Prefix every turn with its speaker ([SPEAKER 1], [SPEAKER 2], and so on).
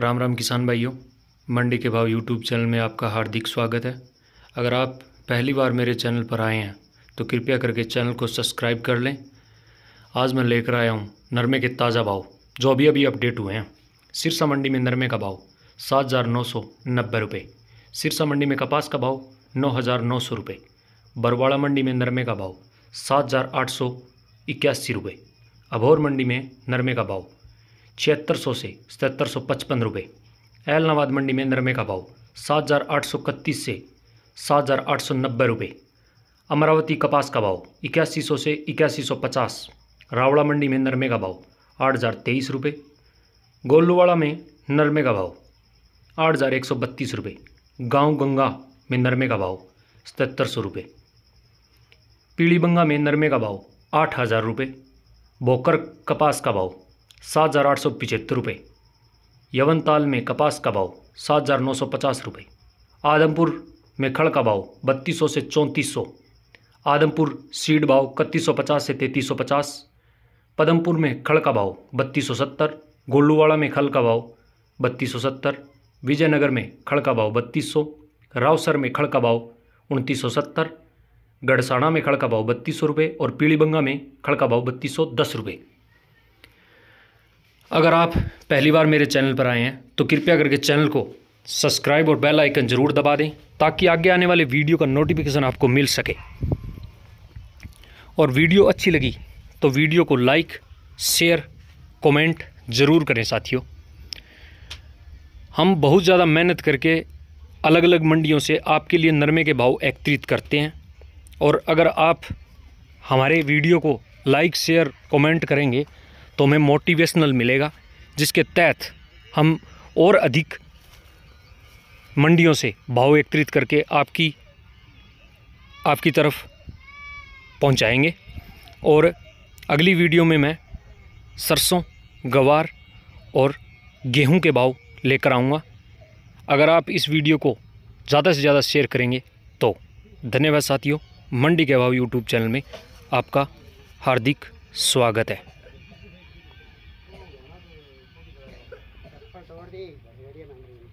[SPEAKER 1] राम राम किसान भाइयों मंडी के भाव यूट्यूब चैनल में आपका हार्दिक स्वागत है अगर आप पहली बार मेरे चैनल पर आए हैं तो कृपया करके चैनल को सब्सक्राइब कर लें आज मैं लेकर आया हूँ नरमे के ताज़ा भाव जो अभी अभी अपडेट हुए हैं सिरसा मंडी में नरमे का भाव सात हज़ार नौ सौ नब्बे रुपये सिरसा मंडी में कपास का भाव नौ हज़ार नौ सौ रुपये बरवाड़ा मंडी में नरमे का भाव सात हज़ार आठ सौ इक्यासी रुपये अभौर मंडी में नरमे का भाव छिहत्तर सौ से सतहत्तर सौ पचपन रुपये एलनाबाद मंडी में नरमे का भाव सात हज़ार आठ सौ इकतीस से सात हज़ार आठ सौ नब्बे रुपये अमरावती कपास का भाव इक्यासी सौ से इक्यासी सौ पचास रावड़ा मंडी में नरमे का भाव आठ हज़ार तेईस रुपये गोलूवाड़ा में नरमे का भाव आठ हज़ार एक सौ बत्तीस रुपये गाँव गंगा में नरमे का भाव सतहत्तर सौ रुपये पीलीबंगा में नरमे का भाव आठ हज़ार रुपये बोकर कपास का भाव सात हज़ार आठ सौ पिचहत्तर रुपये यवनताल में कपास का भाव सात हज़ार नौ सौ पचास रुपये आदमपुर में खड़ का भाव बत्तीस सौ से चौंतीस सौ आदमपुर सीड भाव इकतीस सौ पचास से तैंतीस सौ पचास पदमपुर में खड़ का भाव बत्तीस सौ सत्तर गोलूवाड़ा में खल का भाव बत्तीस सौ सत्तर विजयनगर में खड़ का भाव बत्तीस सौ रावसर में खड़ का भाव उनतीस सौ सत्तर गढ़साणा में खड़ का भाव बत्तीस सौ रुपये और पीलीबंगा में खड़ का भाव बत्तीस सौ दस रुपये अगर आप पहली बार मेरे चैनल पर आए हैं तो कृपया करके चैनल को सब्सक्राइब और बेल आइकन ज़रूर दबा दें ताकि आगे आने वाले वीडियो का नोटिफिकेशन आपको मिल सके और वीडियो अच्छी लगी तो वीडियो को लाइक शेयर कमेंट ज़रूर करें साथियों हम बहुत ज़्यादा मेहनत करके अलग अलग मंडियों से आपके लिए नरमे के भाव एकत्रित करते हैं और अगर आप हमारे वीडियो को लाइक शेयर कमेंट करेंगे तो हमें मोटिवेशनल मिलेगा जिसके तहत हम और अधिक मंडियों से भाव एकत्रित करके आपकी आपकी तरफ पहुंचाएंगे और अगली वीडियो में मैं सरसों गवार और गेहूं के भाव लेकर आऊँगा अगर आप इस वीडियो को ज़्यादा से ज़्यादा शेयर करेंगे तो धन्यवाद साथियों मंडी के भाव यूट्यूब चैनल में आपका हार्दिक स्वागत है Gordi, Gordi,